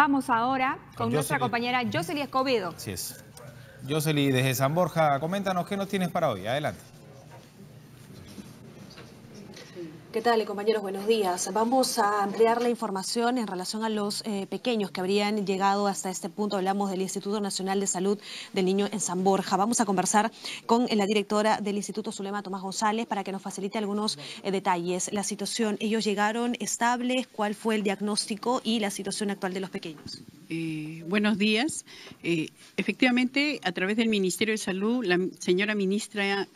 Vamos ahora con, nuestra compañera Jocely Escobedo. Así es. Jocely, desde San Borja, coméntanos qué nos tienes para hoy. Adelante. ¿Qué tal, compañeros? Buenos días. Vamos a ampliar la información en relación a los eh, pequeños que habrían llegado hasta este punto. Hablamos del Instituto Nacional de Salud del Niño en San Borja. Vamos a conversar con eh, la directora del Instituto Zulema, Tomás González, para que nos facilite algunos eh, detalles. La situación, ellos llegaron estables, cuál fue el diagnóstico y la situación actual de los pequeños. Eh, buenos días. Eh, efectivamente, a través del Ministerio de Salud, la señora ministra,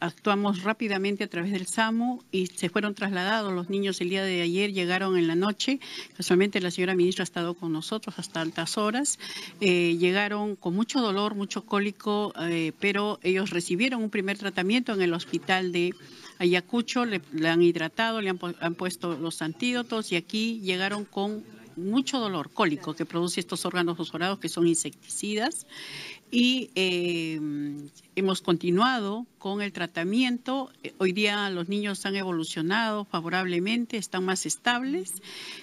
actuamos rápidamente a través del SAMU y se fueron trasladados los niños el día de ayer, llegaron en la noche. Casualmente la señora ministra ha estado con nosotros hasta altas horas. Eh, llegaron con mucho dolor, mucho cólico, pero ellos recibieron un primer tratamiento en el hospital de... Ayacucho, le, han hidratado, le han puesto los antídotos y aquí llegaron con mucho dolor cólico que produce estos órganos fosforados que son insecticidas y eh, Hemos continuado con el tratamiento. Eh, hoy día los niños han evolucionado favorablemente, están más estables.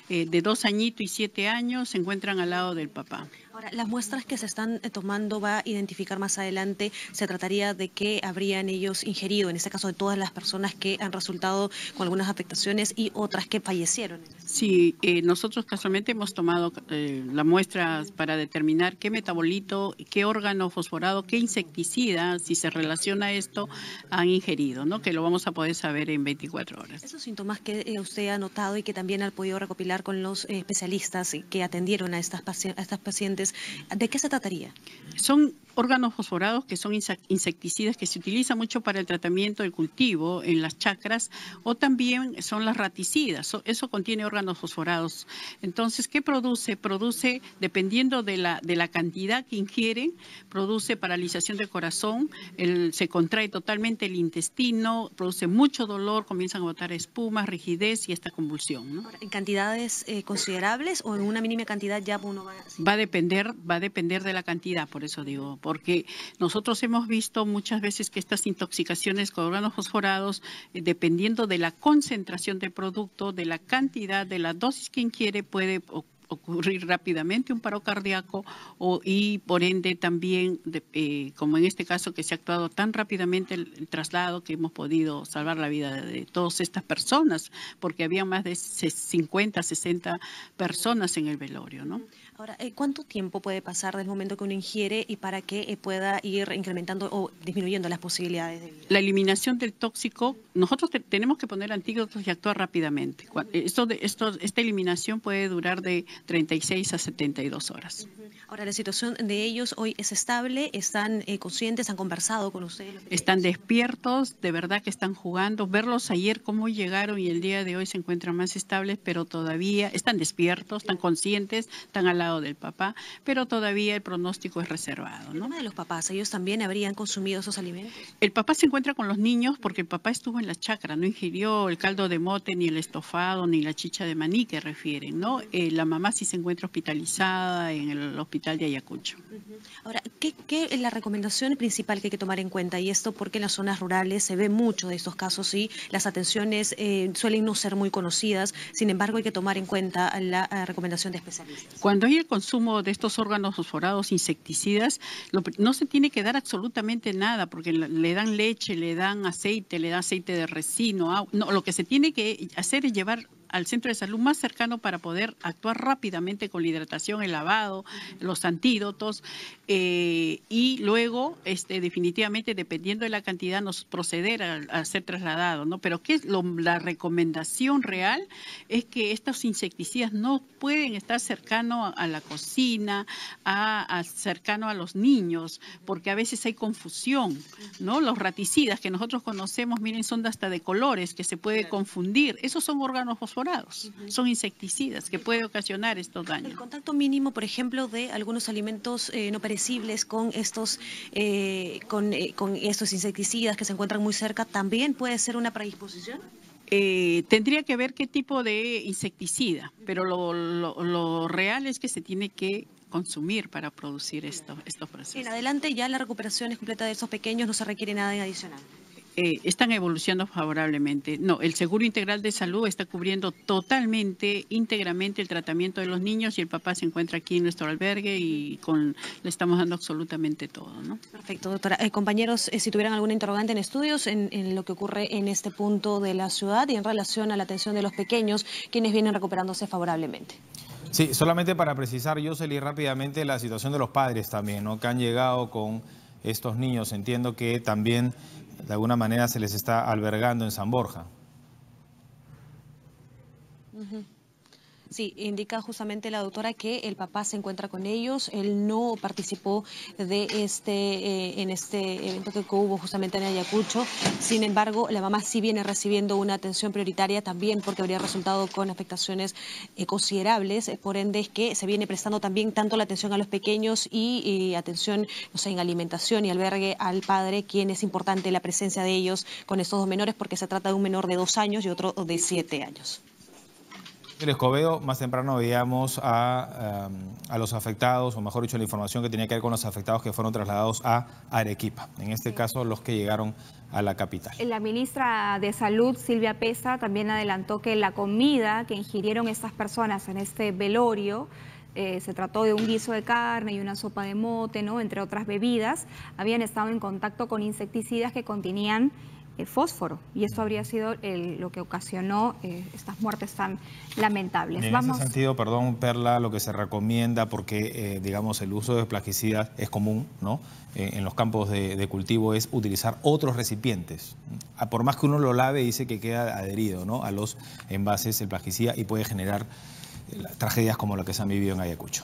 Eh, de dos añitos y siete años se encuentran al lado del papá. Ahora, las muestras que se están eh, tomando va a identificar más adelante, se trataría de qué habrían ellos ingerido, en este caso de todas las personas que han resultado con algunas afectaciones y otras que fallecieron. Sí, nosotros casualmente hemos tomado las muestras para determinar qué metabolito, qué órgano fosforado, qué insecticida si se relaciona esto, han ingerido, ¿no? Que lo vamos a poder saber en 24 horas. Esos síntomas que eh, usted ha notado y que también ha podido recopilar con los eh, especialistas eh, que atendieron a estas, a estas pacientes, ¿de qué se trataría? Son órganos fosforados, que son insecticidas que se utilizan mucho para el tratamiento del cultivo en las chacras, o también son las raticidas. Eso contiene órganos fosforados. Entonces, ¿qué produce? Produce, dependiendo de la, de la cantidad que ingieren, produce paralización del corazón, se contrae totalmente el intestino, produce mucho dolor, comienzan a botar espumas, rigidez y esta convulsión. ¿En cantidades eh, considerables o en una mínima cantidad ya uno va Va a depender, va a depender de la cantidad, por eso digo, porque nosotros hemos visto muchas veces que estas intoxicaciones con órganos fosforados, eh, dependiendo de la concentración del producto, de la cantidad, de la dosis que quiere puede ocurrir ocurrir rápidamente un paro cardíaco o, y por ende también, eh, como en este caso que se ha actuado tan rápidamente el, traslado que hemos podido salvar la vida de, todas estas personas, porque había más de 50, 60 personas en el velorio. ¿no? Ahora, eh, ¿cuánto tiempo puede pasar del momento que uno ingiere y para que eh, pueda ir incrementando o disminuyendo las posibilidades de La eliminación del tóxico, nosotros tenemos que poner antídotos y actuar rápidamente. Esto, esto, esta eliminación puede durar de 36 a 72 horas. Ahora, la situación de ellos hoy es estable, están eh, conscientes, han conversado con ustedes. Están despiertos, de verdad que están jugando. Verlos ayer cómo llegaron y el día de hoy se encuentran más estables, pero todavía están despiertos, están conscientes, están al lado del papá, pero todavía el pronóstico es reservado. ¿no? El de los papás, ellos también habrían consumido esos alimentos. El papá se encuentra con los niños porque el papá estuvo en la chacra, no ingirió el caldo de mote, ni el estofado, ni la chicha de maní que refieren, ¿no? Eh, la mamá si se encuentra hospitalizada en el hospital de Ayacucho. Ahora, ¿qué, es la recomendación principal que hay que tomar en cuenta? Y esto porque en las zonas rurales se ve mucho de estos casos y las atenciones eh, suelen no ser muy conocidas, sin embargo hay que tomar en cuenta la eh, recomendación de especialistas. Cuando hay el consumo de estos órganos fosforados insecticidas, no se tiene que dar absolutamente nada, porque le dan leche, le dan aceite, le dan aceite de resino, No, lo que se tiene que hacer es llevar al centro de salud más cercano para poder actuar rápidamente con la hidratación, el lavado, los antídotos eh, y luego, este, definitivamente, dependiendo de la cantidad, nos proceder a, ser trasladado, ¿no? Pero la recomendación real? Es que estos insecticidas no pueden estar cercano a, la cocina, a, cercano a los niños, porque a veces hay confusión, ¿no? Los raticidas que nosotros conocemos, miren, son hasta de colores que se puede confundir. Esos son órganos son insecticidas que puede ocasionar estos daños. El contacto mínimo, por ejemplo, de algunos alimentos eh, no perecibles con estos, eh, eh, con, estos insecticidas que se encuentran muy cerca, ¿también puede ser una predisposición? tendría que ver qué tipo de insecticida, pero lo, real es que se tiene que consumir para producir esto, estos procesos. En adelante ya la recuperación es completa de esos pequeños, no se requiere nada adicional. Eh, están evolucionando favorablemente. No, el Seguro Integral de Salud está cubriendo totalmente, íntegramente el tratamiento de los niños y el papá se encuentra aquí en nuestro albergue y con, le estamos dando absolutamente todo. Perfecto, doctora. Eh, compañeros, eh, si tuvieran alguna interrogante en estudios en, lo que ocurre en este punto de la ciudad y en relación a la atención de los pequeños, quienes vienen recuperándose favorablemente. Sí, solamente para precisar, ...yo salí rápidamente la situación de los padres también, ¿no? que han llegado con estos niños. Entiendo que también de alguna manera se les está albergando en San Borja. Sí, indica justamente la doctora que el papá se encuentra con ellos, él no participó de este, eh, en este evento que hubo justamente en Ayacucho, sin embargo, la mamá sí viene recibiendo una atención prioritaria también porque habría resultado con afectaciones eh, considerables, eh, por ende es que se viene prestando también tanto la atención a los pequeños y, atención no sé, en alimentación y albergue al padre, quien es importante la presencia de ellos con estos dos menores porque se trata de un menor de dos años y otro de siete años. En Escobedo, más temprano veíamos em, a, los afectados, o mejor dicho, la información que tenía que ver con los afectados que fueron trasladados a Arequipa, en este caso los que llegaron a la capital. La ministra de Salud, Silvia Pesa, también adelantó que la comida que ingirieron estas personas en este velorio eh, se trató de un guiso de carne y una sopa de mote, ¿no? entre otras bebidas, habían estado en contacto con insecticidas que contenían fósforo. Y eso habría sido lo que ocasionó eh, estas muertes tan lamentables. En ese sentido, perdón, Perla, lo que se recomienda, porque eh, digamos el uso de plaguicidas es común ¿no? Eh, en los campos de, cultivo, es utilizar otros recipientes. Por más que uno lo lave, dice que queda adherido ¿no? a los envases el plaguicida y puede generar tragedias como la que se han vivido en Ayacucho.